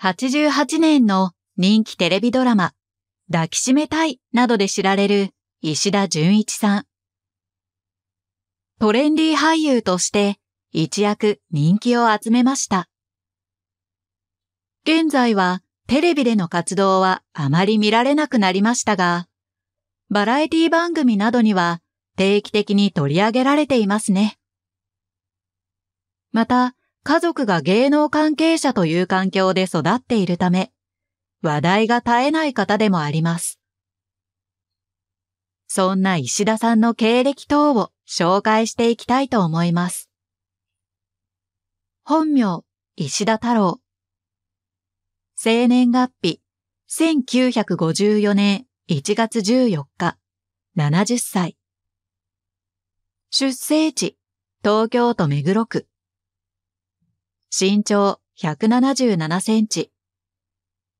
88年の人気テレビドラマ、抱きしめたいなどで知られる石田純一さん。トレンディ俳優として一躍人気を集めました。現在はテレビでの活動はあまり見られなくなりましたが、バラエティ番組などには定期的に取り上げられていますね。また、家族が芸能関係者という環境で育っているため、話題が絶えない方でもあります。そんな石田さんの経歴等を紹介していきたいと思います。本名、石田太郎。生年月日、1954年1月14日、70歳。出生地、東京都目黒区。身長177センチ。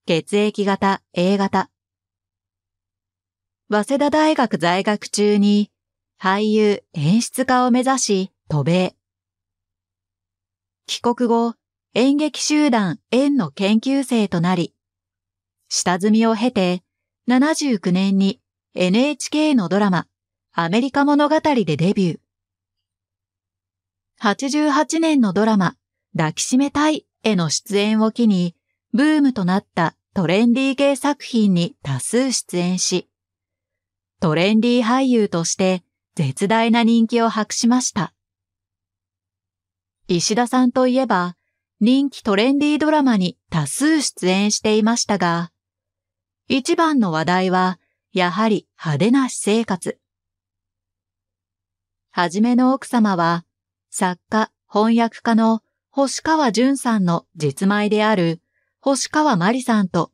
血液型 A 型。早稲田大学在学中に俳優演出家を目指し渡米。帰国後、演劇集団縁の研究生となり、下積みを経て79年に NHK のドラマアメリカ物語でデビュー。88年のドラマ抱きしめたいへの出演を機に、ブームとなったトレンディー系作品に多数出演し、トレンディー俳優として絶大な人気を博しました。石田さんといえば、人気トレンディードラマに多数出演していましたが、一番の話題は、やはり派手な私生活。はじめの奥様は、作家、翻訳家の星川淳さんの実前である星川麻里さんと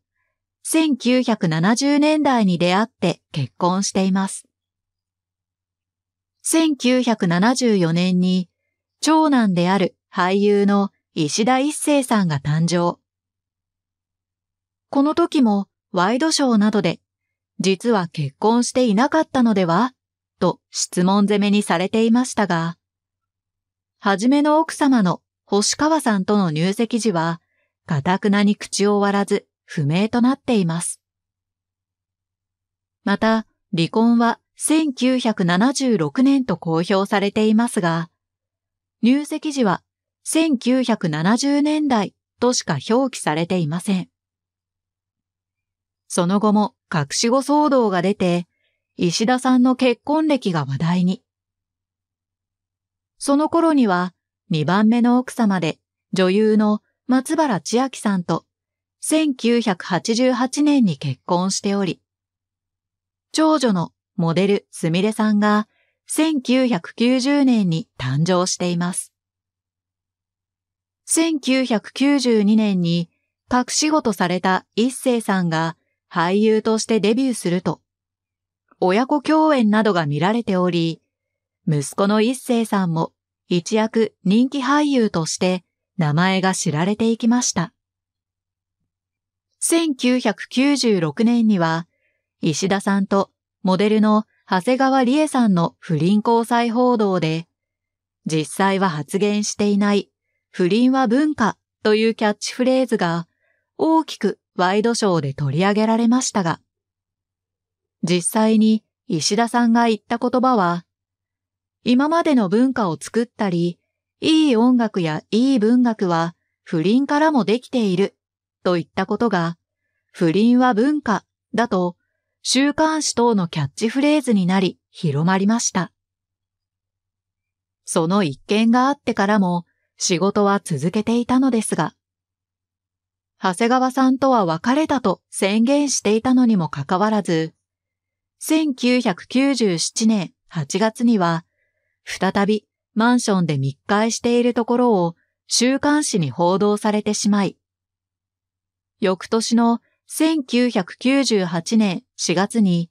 1970年代に出会って結婚しています。1974年に長男である俳優の石田一生さんが誕生。この時もワイドショーなどで実は結婚していなかったのではと質問攻めにされていましたが、はじめの奥様の星川さんとの入籍時は、かたくなに口を割らず不明となっています。また、離婚は1976年と公表されていますが、入籍時は1970年代としか表記されていません。その後も隠し子騒動が出て、石田さんの結婚歴が話題に。その頃には2番目の奥様で女優の松原千明さんと1988年に結婚しており、長女のモデルすみれさんが1990年に誕生しています。1992年に隠し事された一世さんが俳優としてデビューすると、親子共演などが見られており、息子の一世さんも一躍人気俳優として名前が知られていきました。1996年には、石田さんとモデルの長谷川理恵さんの不倫交際報道で、実際は発言していない不倫は文化というキャッチフレーズが大きくワイドショーで取り上げられましたが、実際に石田さんが言った言葉は今までの文化を作ったり、いい音楽やいい文学は不倫からもできているといったことが、不倫は文化だと週刊誌等のキャッチフレーズになり広まりました。その一件があってからも仕事は続けていたのですが、長谷川さんとは別れたと宣言していたのにもかかわらず、1997年8月には再びマンションで密会しているところを週刊誌に報道されてしまい、翌年の1998年4月に、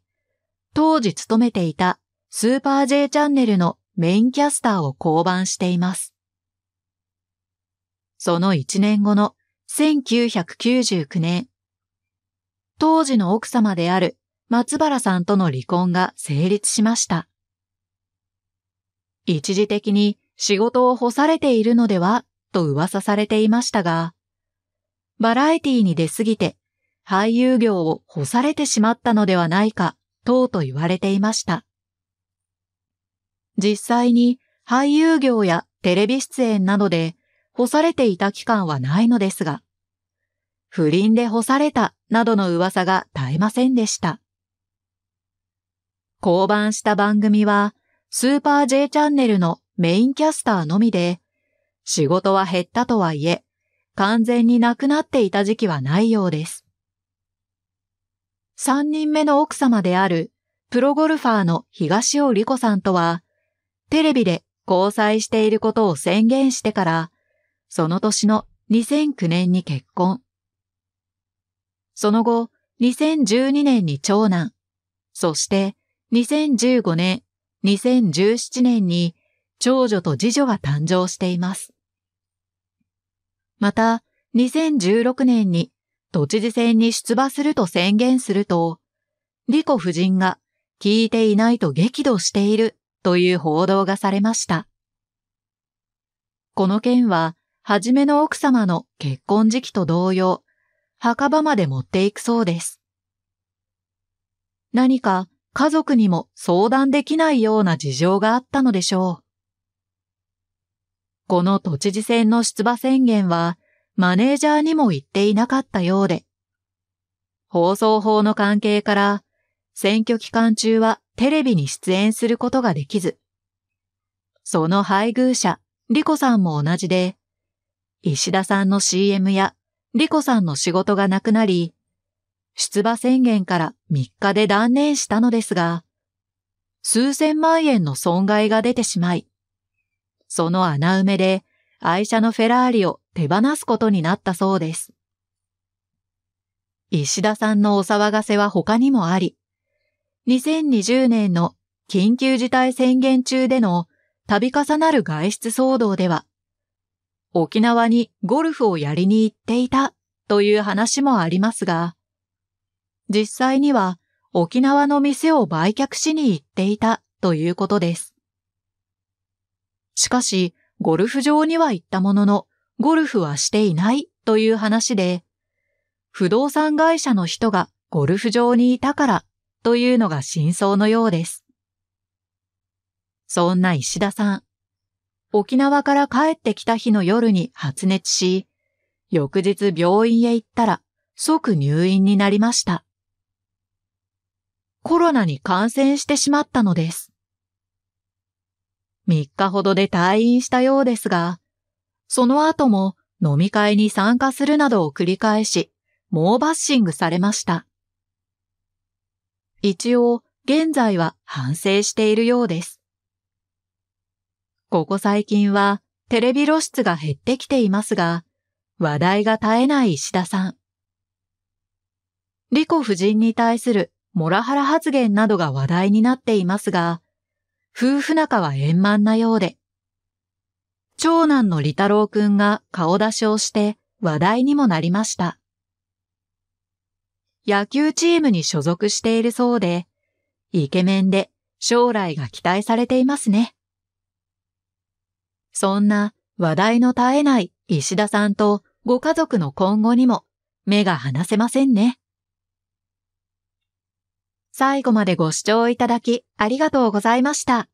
当時勤めていたスーパー J チャンネルのメインキャスターを降板しています。その1年後の1999年、当時の奥様である松原さんとの離婚が成立しました。一時的に仕事を干されているのではと噂されていましたが、バラエティに出すぎて俳優業を干されてしまったのではないか、等と言われていました。実際に俳優業やテレビ出演などで干されていた期間はないのですが、不倫で干されたなどの噂が絶えませんでした。降板した番組はスーパー J チャンネルのメインキャスターのみで、仕事は減ったとはいえ、完全になくなっていた時期はないようです。三人目の奥様であるプロゴルファーの東尾理子さんとは、テレビで交際していることを宣言してから、その年の2009年に結婚。その後、2012年に長男、そして2015年2017年に長女と次女が誕生しています。また、2016年に都知事選に出馬すると宣言すると、リコ夫人が聞いていないと激怒しているという報道がされました。この件は、はじめの奥様の結婚時期と同様、墓場まで持っていくそうです。何か家族にも相談できないような事情があったのでしょう。この都知事選の出馬宣言はマネージャーにも言っていなかったようで、放送法の関係から選挙期間中はテレビに出演することができず、その配偶者、リコさんも同じで、石田さんの CM やリコさんの仕事がなくなり、出馬宣言から3日で断念したのですが、数千万円の損害が出てしまい、その穴埋めで愛車のフェラーリを手放すことになったそうです。石田さんのお騒がせは他にもあり、2020年の緊急事態宣言中での度重なる外出騒動では、沖縄にゴルフをやりに行っていたという話もありますが、実際には沖縄の店を売却しに行っていたということです。しかし、ゴルフ場には行ったものの、ゴルフはしていないという話で、不動産会社の人がゴルフ場にいたからというのが真相のようです。そんな石田さん、沖縄から帰ってきた日の夜に発熱し、翌日病院へ行ったら即入院になりました。コロナに感染してしまったのです。3日ほどで退院したようですが、その後も飲み会に参加するなどを繰り返し、猛バッシングされました。一応、現在は反省しているようです。ここ最近はテレビ露出が減ってきていますが、話題が絶えない石田さん。リコ夫人に対するモラハラ発言などが話題になっていますが、夫婦仲は円満なようで、長男の利太郎くんが顔出しをして話題にもなりました。野球チームに所属しているそうで、イケメンで将来が期待されていますね。そんな話題の絶えない石田さんとご家族の今後にも目が離せませんね。最後までご視聴いただきありがとうございました。